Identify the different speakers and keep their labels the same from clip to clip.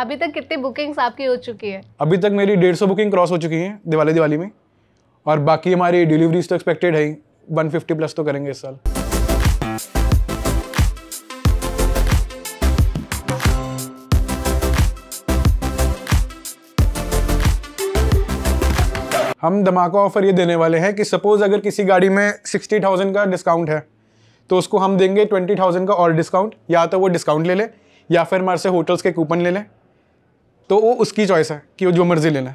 Speaker 1: अभी तक कितनी बुकिंग्स आपकी हो चुकी है
Speaker 2: अभी तक मेरी डेढ़ सौ बुकिंग क्रॉस हो चुकी हैं दिवाली दिवाली में और बाकी हमारी डिलीवरीज तो एक्सपेक्टेड है वन फिफ्टी प्लस तो करेंगे इस साल हम धमाका ऑफर ये देने वाले हैं कि सपोज़ अगर किसी गाड़ी में सिक्सटी थाउजेंड का डिस्काउंट है तो उसको हम देंगे ट्वेंटी थाउजेंड का और डिस्काउंट या तो वो डिस्काउंट ले लें या फिर हमारे से होटल्स के कूपन ले लें तो वो उसकी चॉइस है कि वो जो मर्ज़ी ले लें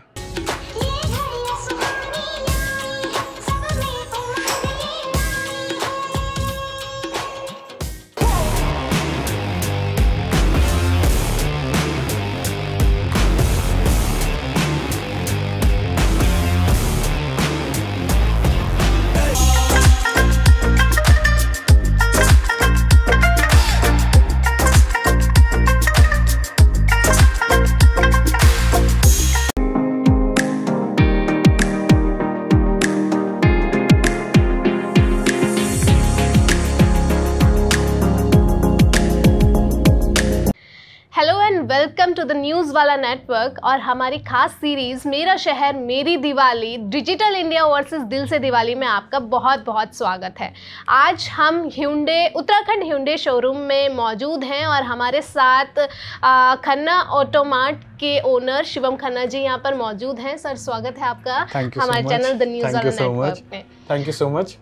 Speaker 1: वाला नेटवर्क और हमारी खास सीरीज मेरा शहर मेरी दिवाली डिजिटल इंडिया वर्सेस दिल से दिवाली में आपका बहुत बहुत स्वागत है आज हम ह्यूंडे उत्तराखंड ह्यूंडे शोरूम में मौजूद हैं और हमारे साथ आ, खन्ना ऑटोमार्ट के ओनर शिवम खन्ना जी यहाँ पर मौजूद हैं सर स्वागत है आपका हमारे चैनल द न्यूज़ वाला नेटवर्क में
Speaker 2: thank you so much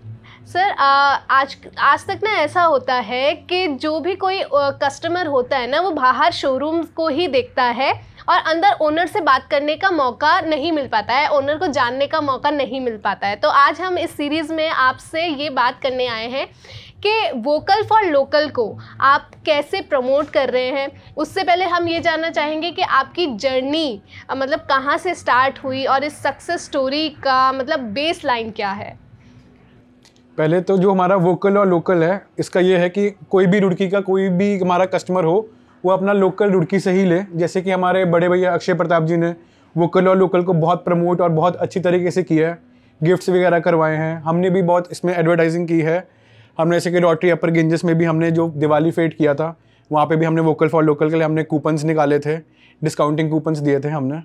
Speaker 1: sir आ, आज आज तक ना ऐसा होता है कि जो भी कोई कस्टमर होता है ना वो बाहर शोरूम को ही देखता है और अंदर ओनर से बात करने का मौका नहीं मिल पाता है ओनर को जानने का मौका नहीं मिल पाता है तो आज हम इस सीरीज़ में आपसे ये बात करने आए हैं कि वोकल फॉर लोकल को आप कैसे प्रमोट कर रहे हैं उससे पहले हम ये जानना चाहेंगे कि आपकी जर्नी मतलब कहाँ से स्टार्ट हुई और इस सक्सेस स्टोरी का मतलब बेस लाइन क्या है
Speaker 2: पहले तो जो हमारा वोकल और लोकल है इसका ये है कि कोई भी रुड़की का कोई भी हमारा कस्टमर हो वो अपना लोकल रुड़की से ही ले जैसे कि हमारे बड़े भैया अक्षय प्रताप जी ने वोकल और लोकल को बहुत प्रमोट और बहुत अच्छी तरीके से किया है गिफ्ट्स वगैरह करवाए हैं हमने भी बहुत इसमें एडवर्टाइजिंग की है हमने जैसे कि रॉटरी अपर गेंजेस में भी हमने जो दिवाली फेट किया था वहाँ पे भी हमने वोकल फॉर लोकल के लिए हमने कूपन्स निकाले थे डिस्काउंटिंग कूपन्स दिए थे हमने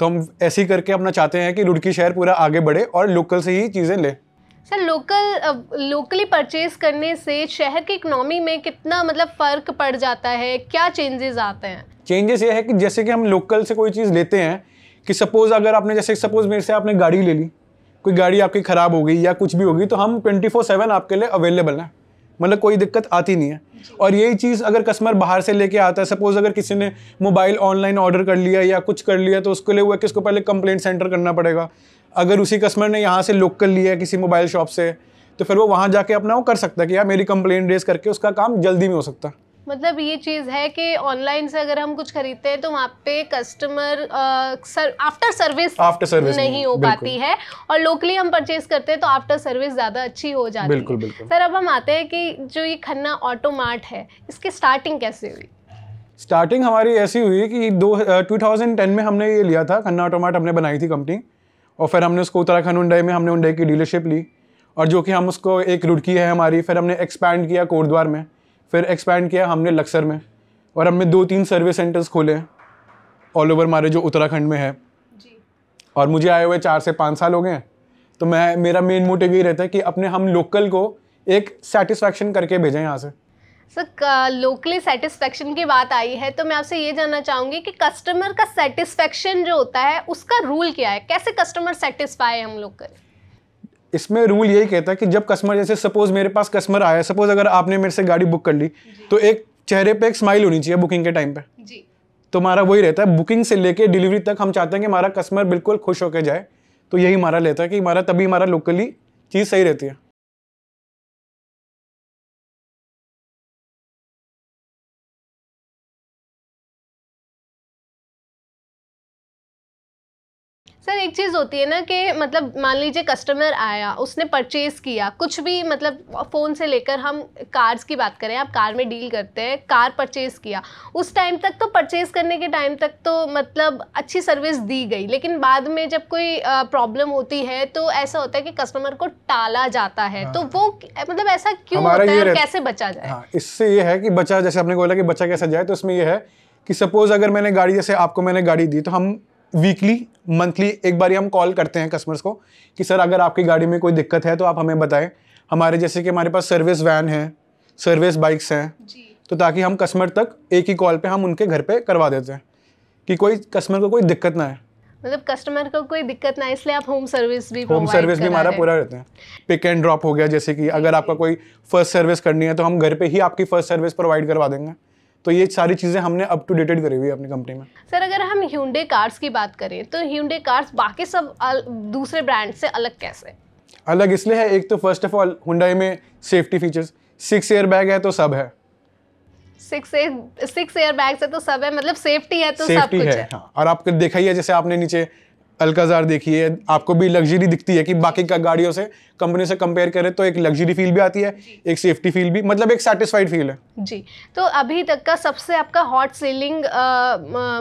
Speaker 2: तो हम ऐसे ही करके अपना चाहते हैं कि रुड़की शहर पूरा आगे बढ़े और लोकल से ही चीज़ें लें
Speaker 1: सर लोकल लोकली परचेज करने से शहर की इकनॉमी में कितना मतलब फ़र्क पड़ जाता है क्या चेंजेस आते हैं
Speaker 2: चेंजेस ये है कि जैसे कि हम लोकल से कोई चीज़ लेते हैं कि सपोज़ अगर आपने जैसे सपोज़ मेरे से आपने गाड़ी ले ली कोई गाड़ी आपकी ख़राब हो गई या कुछ भी होगी तो हम ट्वेंटी फोर सेवन आपके लिए अवेलेबल हैं मतलब कोई दिक्कत आती नहीं है और यही चीज़ अगर कस्टमर बाहर से लेके आता है सपोज़ अगर किसी ने मोबाइल ऑनलाइन ऑर्डर कर लिया या कुछ कर लिया तो उसके लिए हुआ कि उसको पहले कंप्लेंट सेंटर करना पड़ेगा अगर उसी कस्टमर ने यहाँ से लोकल लिया है किसी मोबाइल शॉप से तो फिर वो वहाँ जाके अपना वो कर सकता है कि यार मेरी कंप्लेन रेज करके उसका काम जल्दी में हो सकता है
Speaker 1: मतलब ये चीज़ है कि ऑनलाइन से अगर हम कुछ खरीदते हैं तो वहाँ पे customer after service after service नहीं हो पाती है और लोकली हम परचेज करते हैं तो आफ्टर सर्विस ज़्यादा अच्छी हो जाती बिल्कुल, है बिल्कुल। सर अब हम आते हैं कि जो ये खन्ना ऑटो मार्ट है इसकी स्टार्टिंग कैसे हुई
Speaker 2: स्टार्टिंग हमारी ऐसी हुई कि दो टू में हमने ये लिया था खन्ना ऑटो मार्ट हमने बनाई थी कंपनी और फिर हमने उसको उत्तराखंड उंडई में हमने उंडई की डीलरशिप ली और जो कि हम उसको एक रुड़की है हमारी फिर हमने एक्सपैंड किया कोटद्वार में फिर एक्सपैंड किया हमने लक्सर में और हमने दो तीन सर्विस सेंटर्स खोले ऑल ओवर हमारे जो उत्तराखंड में है और मुझे आए हुए चार से पाँच साल हो गए तो मैं मेरा मेन मोटिव ये रहता है कि अपने हम लोकल को एक सेटिस्फैक्शन करके भेजें यहाँ से
Speaker 1: सर लोकली सेटिस्फेक्शन की बात आई है तो मैं आपसे ये जानना चाहूँगी कि कस्टमर का सेटिस्फेक्शन जो होता है उसका रूल क्या है कैसे कस्टमर सेटिस्फाई हम लोग करें
Speaker 2: इसमें रूल यही कहता है कि जब कस्टमर जैसे सपोज मेरे पास कस्टमर आया सपोज अगर आपने मेरे से गाड़ी बुक कर ली तो एक चेहरे पे एक स्माइल होनी चाहिए बुकिंग के टाइम पर जी तो हमारा वही रहता है बुकिंग से लेके डिलीवरी तक हम चाहते हैं कि हमारा कस्टमर बिल्कुल खुश होकर जाए तो यही हमारा लेता है कि हमारा तभी हमारा लोकली चीज़ सही रहती है
Speaker 1: एक चीज़ होती है ना कि मतलब मान लीजिए कस्टमर आया उसने परचेज़ किया कुछ भी मतलब फ़ोन से लेकर हम कार्स की बात करें आप कार में डील करते हैं कार परचेज़ किया उस टाइम तक तो परचेज़ करने के टाइम तक तो मतलब अच्छी सर्विस दी गई लेकिन बाद में जब कोई प्रॉब्लम होती है तो ऐसा होता है कि कस्टमर को टाला जाता है तो हाँ। तो वो मतलब ऐसा क्यों होता है कैसे बचा जाए हाँ,
Speaker 2: इससे ये है कि बचा जैसे आपने बोला कि बच्चा कैसे जाए तो उसमें यह है कि सपोज़ अगर मैंने गाड़ी जैसे आपको मैंने गाड़ी दी तो हम वीकली मंथली एक बार हम कॉल करते हैं कस्टमर्स को कि सर अगर आपकी गाड़ी में कोई दिक्कत है तो आप हमें बताएं हमारे जैसे कि हमारे पास सर्विस वैन है सर्विस बाइक्स हैं तो ताकि हम कस्टमर तक एक ही कॉल पे हम उनके घर पे करवा देते हैं कि कोई कस्टमर को कोई दिक्कत ना है
Speaker 1: मतलब कस्टमर को कोई दिक्कत ना इसलिए आप होम सर्विस भी होम सर्विस भी हमारा पूरा
Speaker 2: रहते हैं पिक एंड ड्रॉप हो गया जैसे कि अगर आपका कोई फर्स्ट सर्विस करनी है तो हम घर पे ही आपकी फर्स्ट सर्विस प्रोवाइड करवा देंगे तो ये सारी चीज़ें हमने अप टू डेटेड करी हुई है अपनी कंपनी में
Speaker 1: सर अगर हम ह्यूडे कार्स की बात करें तो ह्यूडे कार्स बाकी सब अल, दूसरे ब्रांड से अलग कैसे
Speaker 2: अलग इसलिए है एक तो फर्स्ट ऑफ ऑल हुडाई में safety features six air bag है तो सब है
Speaker 1: सिक्स एयर बैग से तो सब है मतलब सेफ्टी है तो सेफ्टी सब कुछ है, है।
Speaker 2: हाँ। और आपको देखा ही है जैसे आपने नीचे अलकाजार देखिए आपको भी लग्जरी दिखती है कि बाकी का गाड़ियों से कंपनी से कंपेयर करें तो एक लग्जरी फील भी आती है एक सेफ्टी फील भी मतलब एक सेटिस्फाइड फील है
Speaker 1: जी तो अभी तक का सबसे आपका हॉट सेलिंग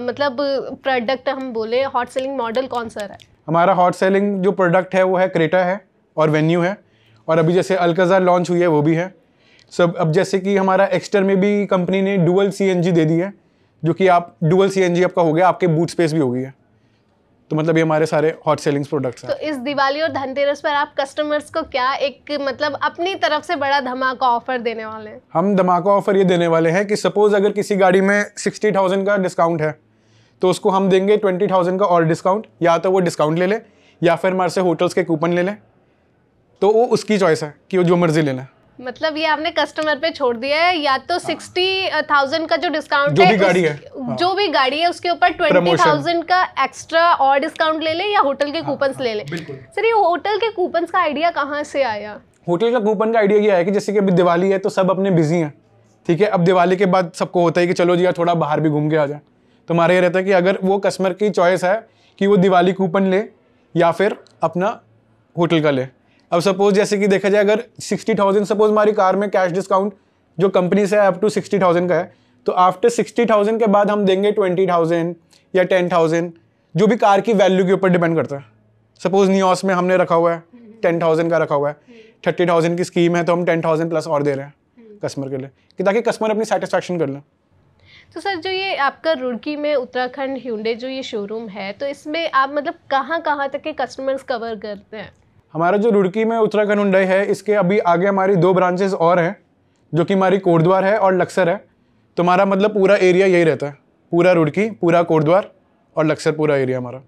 Speaker 1: मतलब प्रोडक्ट हम बोले हॉट सेलिंग मॉडल कौन सा है
Speaker 2: हमारा हॉट सेलिंग जो प्रोडक्ट है वो है क्रेटा है और वेन्यू है और अभी जैसे अलकाजार लॉन्च हुई है वो भी है सब अब जैसे कि हमारा एक्स्टर में भी कंपनी ने डुअल सी दे दी है जो कि आप डुअल सी आपका हो गया आपके बूट स्पेस भी हो गई है तो मतलब ये हमारे सारे हॉट सेलिंग्स प्रोडक्ट्स हैं
Speaker 1: तो इस दिवाली और धनतेरस पर आप कस्टमर्स को क्या एक मतलब अपनी तरफ से बड़ा धमाका ऑफर देने वाले हैं
Speaker 2: हम धमाका ऑफर ये देने वाले हैं कि सपोज अगर किसी गाड़ी में सिक्सटी थाउजेंड का डिस्काउंट है तो उसको हम देंगे ट्वेंटी थाउजेंड का और डिस्काउंट या तो वो डिस्काउंट ले लें या फिर हमारे से होटल्स के कूपन ले लें तो वो उसकी चॉइस है कि वो जो मर्ज़ी ले लें
Speaker 1: मतलब ये आपने कस्टमर पे छोड़ दिया है या तो सिक्सटी हाँ। थाउजेंड का जो डिस्काउंट जो है, भी गाड़ी है हाँ। जो भी गाड़ी है उसके ऊपर ट्वेंटी थाउजेंड का एक्स्ट्रा और डिस्काउंट ले ले या होटल के कूपन हाँ, हाँ, ले ले सर ये होटल के कूपन का आइडिया कहाँ से आया
Speaker 2: होटल का कूपन का आइडिया ये है कि जैसे कि अभी दिवाली है तो सब अपने बिजी हैं ठीक है अब दिवाली के बाद सबको होता है कि चलो जी यार थोड़ा बाहर भी घूम के आ जाए तो हमारा ये रहता है कि अगर वो कस्टमर की चॉइस है कि वो दिवाली कूपन ले या फिर अपना होटल का ले अब सपोज जैसे कि देखा जाए अगर सिक्सटी थाउजेंड सपोज हमारी कार में कैश डिस्काउंट जो कंपनी से है अप टू सिक्सटी थाउजेंड का है तो आफ्टर सिक्सटी थाउजेंड के बाद हम देंगे ट्वेंटी थाउजेंड या टेन थाउजेंड जो भी कार की वैल्यू के ऊपर डिपेंड करता है सपोज न्यूस में हमने रखा हुआ है टेन थाउजेंड का रखा हुआ है थर्टी थाउजेंड की स्कीम है तो हम टेन थाउजेंड प्लस और दे रहे हैं कस्टमर के लिए कि ताकि कस्टमर अपनी सेटिस्फैक्शन कर लें
Speaker 1: तो सर जो ये आपका रुड़की में उत्तराखंड ह्यूडे जो ये शोरूम है तो इसमें आप मतलब कहाँ कहाँ तक के कस्टमर्स कवर करते हैं
Speaker 2: हमारा जो रुड़की में उत्तराखंड उंडई है इसके अभी आगे हमारी दो ब्रांचेस और हैं जो कि हमारी कोटद्वार है और लक्सर है तो हमारा मतलब पूरा एरिया यही रहता है पूरा रुड़की पूरा कोटद्वार और लक्सर पूरा एरिया हमारा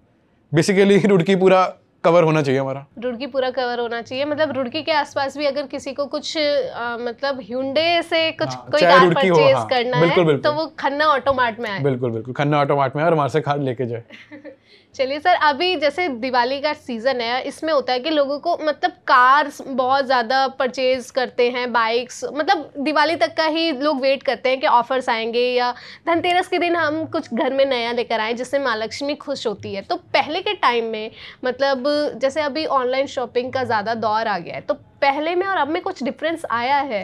Speaker 2: बेसिकली रुड़की पूरा कवर होना चाहिए हमारा
Speaker 1: रुड़की पूरा कवर होना चाहिए मतलब रुड़की के आसपास भी अगर किसी को कुछ आ, मतलब ह्यूंडे से कुछ हाँ, कोई कार परचेज हाँ, करना बिल्कुल, है तो बिल्कुल, तो वो खन्ना ऑटोमार्ट में आए
Speaker 2: बिल्कुल बिल्कुल खन्ना ऑटोमार्ट में और हमारे से कार लेके जाए
Speaker 1: चलिए सर अभी जैसे दिवाली का सीज़न है इसमें होता है कि लोगों को मतलब कार्स बहुत ज़्यादा परचेज करते हैं बाइक्स मतलब दिवाली तक का ही लोग वेट करते हैं कि ऑफ़र्स आएंगे या धनतेरस के दिन हम कुछ घर में नया लेकर आएँ जिससे माँ लक्ष्मी खुश होती है तो पहले के टाइम में मतलब जैसे अभी ऑनलाइन शॉपिंग का ज़्यादा दौर आ गया है तो पहले में और अब में कुछ डिफरेंस आया है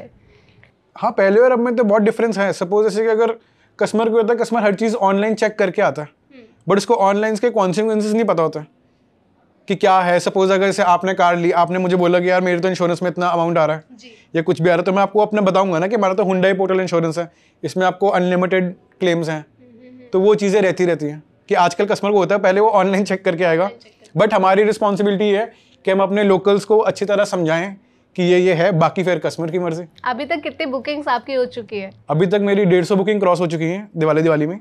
Speaker 2: हाँ पहले और अब में तो बहुत डिफरेंस है सपोज जैसे कि अगर कस्टमर को होता है कस्टमर हर चीज़ ऑनलाइन चेक करके आता है बट इसको ऑनलाइन के कॉन्सिक्वेंसेज नहीं पता होता कि क्या है सपोज अगर इसे आपने कार ली आपने मुझे बोला कि यार मेरे तो इंश्योरेंस में इतना अमाउंट आ रहा है या कुछ भी आ रहा है तो मैं आपको अपने बताऊंगा ना कि हमारा तो हुडाई पोर्टल इंश्योरेंस है इसमें आपको अनलिमिटेड क्लेम्स हैं तो वो चीज़ें रहती रहती हैं कि आजकल कस्टमर को होता है पहले वो ऑनलाइन चेक करके आएगा बट हमारी रिस्पॉन्सिबिलिटी है कि हम अपने लोकल्स को अच्छी तरह समझाएं कि ये ये है बाकी फिर कस्टमर की मर्जी
Speaker 1: अभी तक कितनी बुकिंग्स आपकी हो चुकी है
Speaker 2: अभी तक मेरी डेढ़ सौ बुकिंग क्रॉस हो चुकी है दिवाली दिवाली में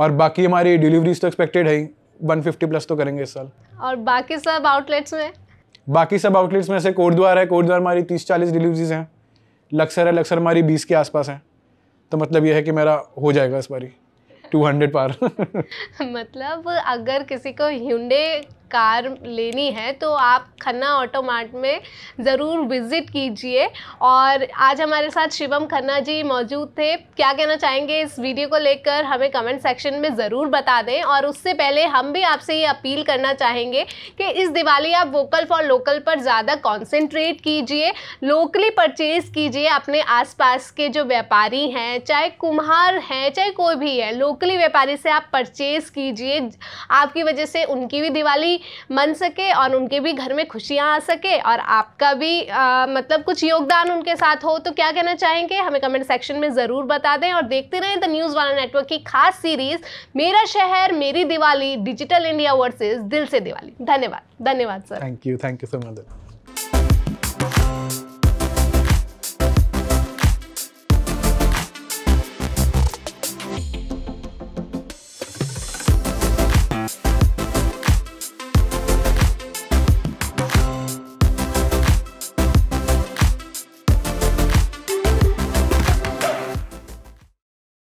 Speaker 2: और बाकी हमारी डिलीवरीज तो एक्सपेक्टेड है ही 150 प्लस तो करेंगे इस साल
Speaker 1: और बाकी सब आउटलेट्स में
Speaker 2: बाकी सब आउटलेट्स में से कोटद्वार है कोटद्वार हमारी तीस चालीस डिलीवरीज हैं लक्सर है लक्सर हमारी बीस के आसपास हैं तो मतलब यह है कि मेरा हो जाएगा इस बारी 200 पार
Speaker 1: मतलब अगर किसी को हिंडे कार लेनी है तो आप खन्ना ऑटो मार्ट में ज़रूर विज़िट कीजिए और आज हमारे साथ शिवम खन्ना जी मौजूद थे क्या कहना चाहेंगे इस वीडियो को लेकर हमें कमेंट सेक्शन में ज़रूर बता दें और उससे पहले हम भी आपसे ये अपील करना चाहेंगे कि इस दिवाली आप वोकल फॉर लोकल पर ज़्यादा कॉन्सेंट्रेट कीजिए लोकली परचेज़ कीजिए अपने आस के जो व्यापारी हैं चाहे कुम्हार हैं चाहे कोई भी है लोकली व्यापारी से आप परचेज़ कीजिए आपकी वजह से उनकी भी दिवाली मन सके और उनके भी घर में खुशियाँ आ सके और आपका भी आ, मतलब कुछ योगदान उनके साथ हो तो क्या कहना चाहेंगे हमें कमेंट सेक्शन में ज़रूर बता दें और देखते रहें द न्यूज़ वाला नेटवर्क की खास सीरीज़ मेरा शहर मेरी दिवाली डिजिटल इंडिया वर्सेज दिल से दिवाली धन्यवाद धन्यवाद sir
Speaker 2: thank you thank you so much